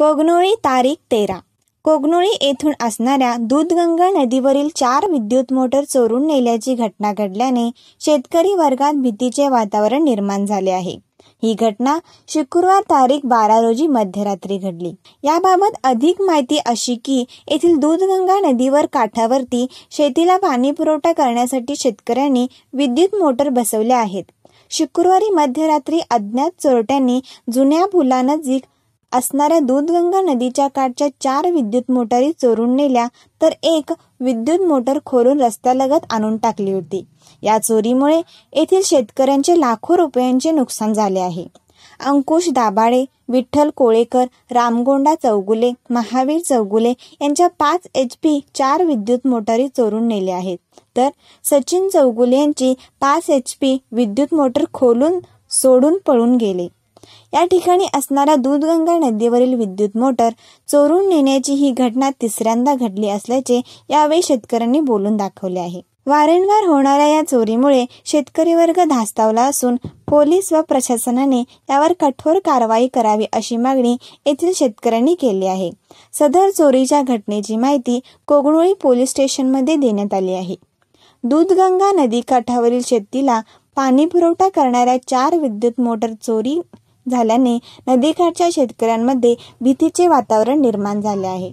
कोगनोळी तारीख तेरा कोगनोळी येथून असणाऱ्या दूधगंगा नदीवरील चार विद्युत मोटर चोरून नेल्याची घटना घडल्याने शेतकरी वर्गात भीतीचे वातावरण निर्माण झाले आहे ही घटना शुक्रवार तारीख बारा रोजी मध्यरात्री घडली याबाबत अधिक माहिती अशी की येथील दूधगंगा नदीवर काठावरती शेतीला पाणी पुरवठा करण्यासाठी शेतकऱ्यांनी विद्युत मोटर बसवल्या आहेत शुक्रवारी मध्यरात्री अज्ञात चोरट्यांनी जुन्या फुलानजीक असणाऱ्या दूधगंगा नदीच्या काठच्या चार विद्युत मोटारी चोरून नेल्या तर एक विद्युत मोटर खोलून रस्त्यालगत आणून टाकली होती या चोरीमुळे येथील शेतकऱ्यांचे लाखो रुपयांचे नुकसान झाले आहे अंकुश दाभाडे विठ्ठल कोळेकर रामगोंडा चौगुले महावीर चौगुले यांच्या पाच एच पी चार विद्युत मोटारी चोरून नेल्या आहेत तर सचिन चौगुले यांची पाच एच पी विद्युत मोटर खोलून सोडून पळून गेले या ठिकाणी असणारा दूधगंगा नदीवरील विद्युत मोटर चोरून नेण्याची ही घटना तिसऱ्यांदा घडली असल्याचे यावेळी शेतकऱ्यांनी बोलून दाखवले आहे वारंवार होणाऱ्या या चोरीमुळे शेतकरी वर्ग धास्तावला असून पोलीस व प्रशासनाने यावर कठोर कारवाई करावी अशी मागणी येथील शेतकऱ्यांनी केली आहे सदर चोरीच्या घटनेची माहिती कोगणोळी पोलीस स्टेशनमध्ये देण्यात आली आहे दूधगंगा नदी काठावरील शेतीला पाणी पुरवठा करणाऱ्या चार विद्युत मोटर चोरी झाल्याने नदीकाठच्या शेतकऱ्यांमध्ये भीतीचे वातावरण निर्माण झाले आहे